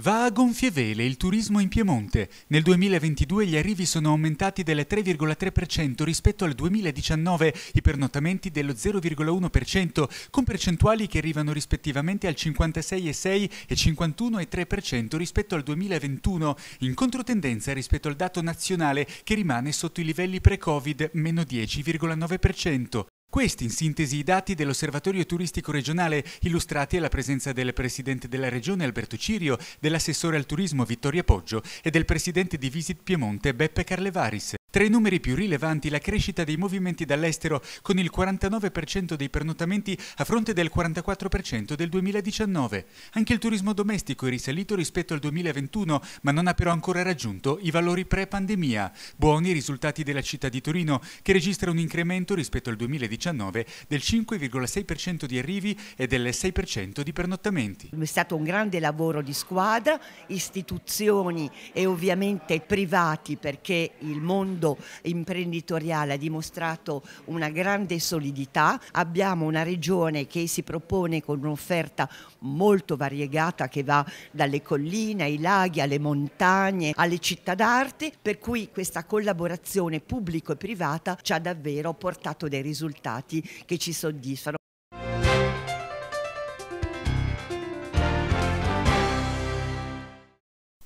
Va a gonfie vele il turismo in Piemonte. Nel 2022 gli arrivi sono aumentati del 3,3% rispetto al 2019, i pernottamenti dello 0,1%, con percentuali che arrivano rispettivamente al 56,6 e 51,3% rispetto al 2021, in controtendenza rispetto al dato nazionale che rimane sotto i livelli pre-Covid, meno 10,9%. Questi in sintesi i dati dell'Osservatorio Turistico Regionale illustrati alla presenza del Presidente della Regione Alberto Cirio, dell'assessore al turismo Vittorio Poggio e del Presidente di Visit Piemonte Beppe Carlevaris. Tra i numeri più rilevanti la crescita dei movimenti dall'estero, con il 49% dei pernottamenti a fronte del 44% del 2019. Anche il turismo domestico è risalito rispetto al 2021, ma non ha però ancora raggiunto i valori pre-pandemia. Buoni i risultati della città di Torino, che registra un incremento rispetto al 2019 del 5,6% di arrivi e del 6% di pernottamenti. È stato un grande lavoro di squadra, istituzioni e ovviamente privati perché il mondo mondo imprenditoriale ha dimostrato una grande solidità, abbiamo una regione che si propone con un'offerta molto variegata che va dalle colline ai laghi, alle montagne, alle città d'arte, per cui questa collaborazione pubblico e privata ci ha davvero portato dei risultati che ci soddisfano.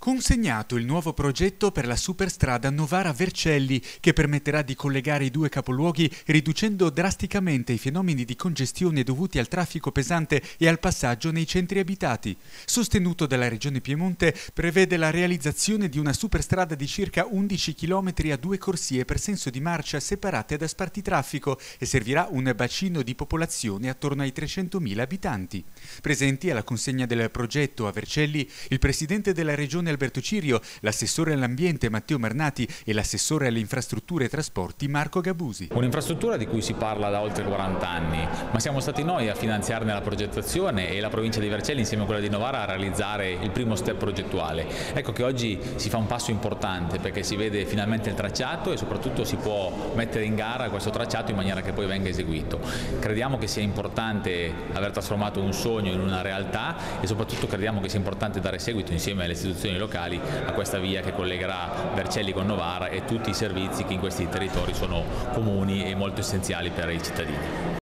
Consegnato il nuovo progetto per la superstrada Novara-Vercelli che permetterà di collegare i due capoluoghi riducendo drasticamente i fenomeni di congestione dovuti al traffico pesante e al passaggio nei centri abitati. Sostenuto dalla Regione Piemonte prevede la realizzazione di una superstrada di circa 11 km a due corsie per senso di marcia separate da spartitraffico e servirà un bacino di popolazione attorno ai 300.000 abitanti. Presenti alla consegna del progetto a Vercelli il Presidente della Regione Alberto Cirio, l'assessore all'ambiente Matteo Marnati e l'assessore alle infrastrutture e trasporti Marco Gabusi. Un'infrastruttura di cui si parla da oltre 40 anni, ma siamo stati noi a finanziarne la progettazione e la provincia di Vercelli insieme a quella di Novara a realizzare il primo step progettuale. Ecco che oggi si fa un passo importante perché si vede finalmente il tracciato e soprattutto si può mettere in gara questo tracciato in maniera che poi venga eseguito. Crediamo che sia importante aver trasformato un sogno in una realtà e soprattutto crediamo che sia importante dare seguito insieme alle istituzioni locali a questa via che collegherà Vercelli con Novara e tutti i servizi che in questi territori sono comuni e molto essenziali per i cittadini.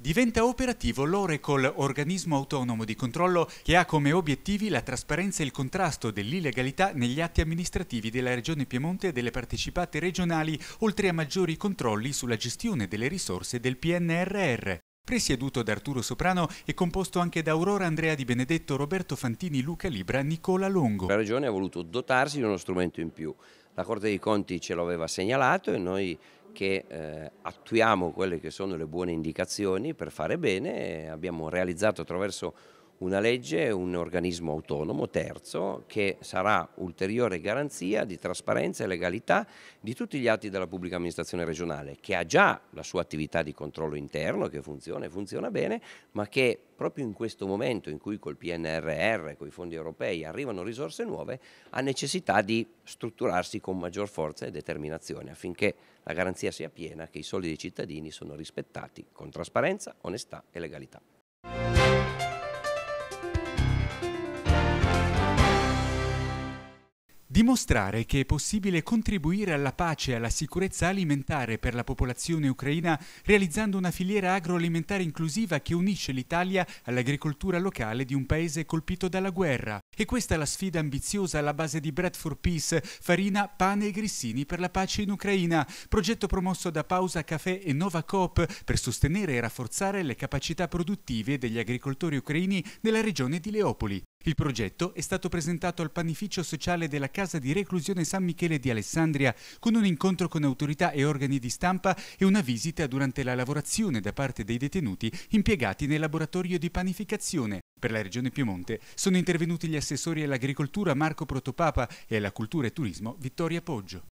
diventa operativo l'Orecol, organismo autonomo di controllo che ha come obiettivi la trasparenza e il contrasto dell'illegalità negli atti amministrativi della Regione Piemonte e delle partecipate regionali, oltre a maggiori controlli sulla gestione delle risorse del PNRR presieduto da Arturo Soprano e composto anche da Aurora Andrea Di Benedetto, Roberto Fantini, Luca Libra, Nicola Longo. La Regione ha voluto dotarsi di uno strumento in più. La Corte dei Conti ce l'aveva segnalato e noi che eh, attuiamo quelle che sono le buone indicazioni per fare bene abbiamo realizzato attraverso una legge, un organismo autonomo, terzo, che sarà ulteriore garanzia di trasparenza e legalità di tutti gli atti della pubblica amministrazione regionale, che ha già la sua attività di controllo interno, che funziona e funziona bene, ma che proprio in questo momento in cui col PNRR, con i fondi europei arrivano risorse nuove, ha necessità di strutturarsi con maggior forza e determinazione affinché la garanzia sia piena che i soldi dei cittadini sono rispettati con trasparenza, onestà e legalità. Dimostrare che è possibile contribuire alla pace e alla sicurezza alimentare per la popolazione ucraina realizzando una filiera agroalimentare inclusiva che unisce l'Italia all'agricoltura locale di un paese colpito dalla guerra. E questa è la sfida ambiziosa alla base di Bread for Peace, farina, pane e grissini per la pace in Ucraina, progetto promosso da Pausa Café e Nova Coop per sostenere e rafforzare le capacità produttive degli agricoltori ucraini nella regione di Leopoli. Il progetto è stato presentato al panificio sociale della Casa di Reclusione San Michele di Alessandria con un incontro con autorità e organi di stampa e una visita durante la lavorazione da parte dei detenuti impiegati nel laboratorio di panificazione. Per la Regione Piemonte sono intervenuti gli assessori all'agricoltura Marco Protopapa e alla cultura e turismo Vittoria Poggio.